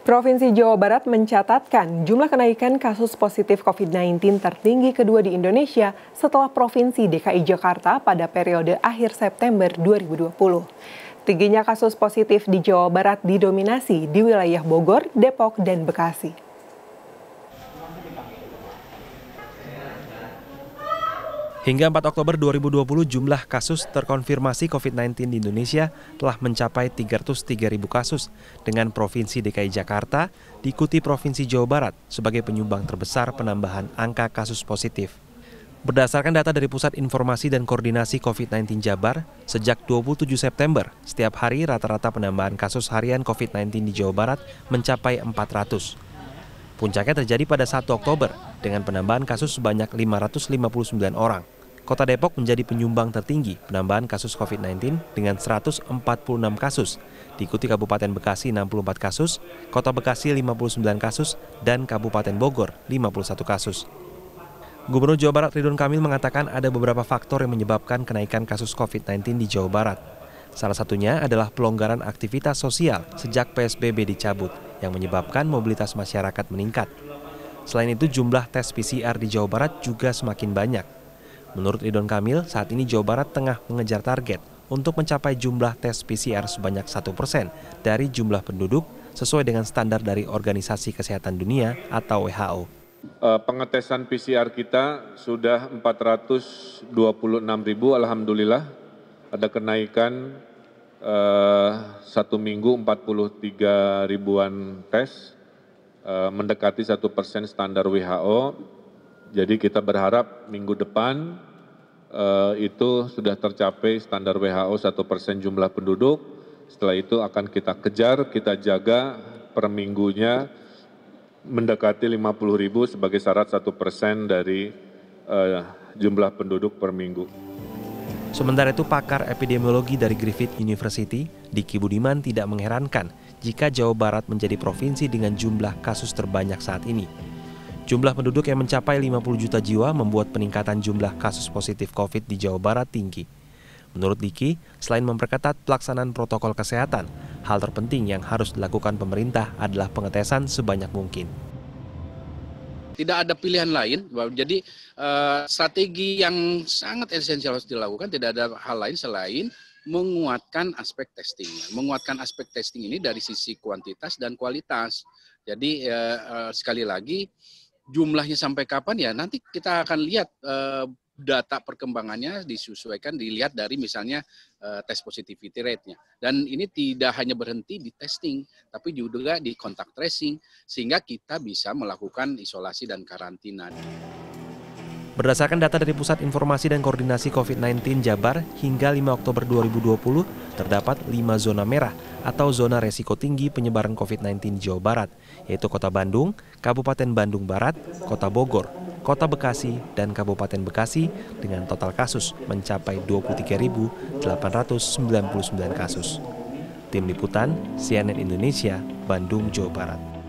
Provinsi Jawa Barat mencatatkan jumlah kenaikan kasus positif COVID-19 tertinggi kedua di Indonesia setelah Provinsi DKI Jakarta pada periode akhir September 2020. Tingginya kasus positif di Jawa Barat didominasi di wilayah Bogor, Depok, dan Bekasi. Hingga 4 Oktober 2020, jumlah kasus terkonfirmasi COVID-19 di Indonesia telah mencapai 303.000 kasus, dengan Provinsi DKI Jakarta diikuti Provinsi Jawa Barat sebagai penyumbang terbesar penambahan angka kasus positif. Berdasarkan data dari Pusat Informasi dan Koordinasi COVID-19 Jabar, sejak 27 September, setiap hari rata-rata penambahan kasus harian COVID-19 di Jawa Barat mencapai 400. Puncaknya terjadi pada 1 Oktober dengan penambahan kasus sebanyak 559 orang. Kota Depok menjadi penyumbang tertinggi penambahan kasus COVID-19 dengan 146 kasus, diikuti Kabupaten Bekasi 64 kasus, Kota Bekasi 59 kasus, dan Kabupaten Bogor 51 kasus. Gubernur Jawa Barat Ridwan Kamil mengatakan ada beberapa faktor yang menyebabkan kenaikan kasus COVID-19 di Jawa Barat. Salah satunya adalah pelonggaran aktivitas sosial sejak PSBB dicabut yang menyebabkan mobilitas masyarakat meningkat. Selain itu jumlah tes PCR di Jawa Barat juga semakin banyak. Menurut Ridon Kamil, saat ini Jawa Barat tengah mengejar target untuk mencapai jumlah tes PCR sebanyak 1% dari jumlah penduduk sesuai dengan standar dari Organisasi Kesehatan Dunia atau WHO. Eh, pengetesan PCR kita sudah 426 ribu, Alhamdulillah. Ada kenaikan Eh, satu minggu 43 ribuan tes, eh, mendekati satu persen standar WHO. Jadi kita berharap minggu depan eh, itu sudah tercapai standar WHO satu persen jumlah penduduk. Setelah itu akan kita kejar, kita jaga per minggunya mendekati 50 ribu sebagai syarat satu persen dari jumlah penduduk per minggu. Sementara itu pakar epidemiologi dari Griffith University, Diki Budiman tidak mengherankan jika Jawa Barat menjadi provinsi dengan jumlah kasus terbanyak saat ini. Jumlah penduduk yang mencapai 50 juta jiwa membuat peningkatan jumlah kasus positif COVID di Jawa Barat tinggi. Menurut Diki, selain memperketat pelaksanaan protokol kesehatan, hal terpenting yang harus dilakukan pemerintah adalah pengetesan sebanyak mungkin tidak ada pilihan lain. Jadi eh, strategi yang sangat esensial harus dilakukan. Tidak ada hal lain selain menguatkan aspek testing. Menguatkan aspek testing ini dari sisi kuantitas dan kualitas. Jadi eh, eh, sekali lagi jumlahnya sampai kapan ya nanti kita akan lihat uh, data perkembangannya disesuaikan dilihat dari misalnya uh, tes positivity rate-nya. Dan ini tidak hanya berhenti di testing, tapi juga di contact tracing sehingga kita bisa melakukan isolasi dan karantina. Berdasarkan data dari Pusat Informasi dan Koordinasi COVID-19 Jabar, hingga 5 Oktober 2020 terdapat 5 zona merah atau zona resiko tinggi penyebaran COVID-19 Jawa Barat, yaitu Kota Bandung, Kabupaten Bandung Barat, Kota Bogor, Kota Bekasi, dan Kabupaten Bekasi dengan total kasus mencapai 23.899 kasus. Tim Liputan, CNN Indonesia, Bandung, Jawa Barat.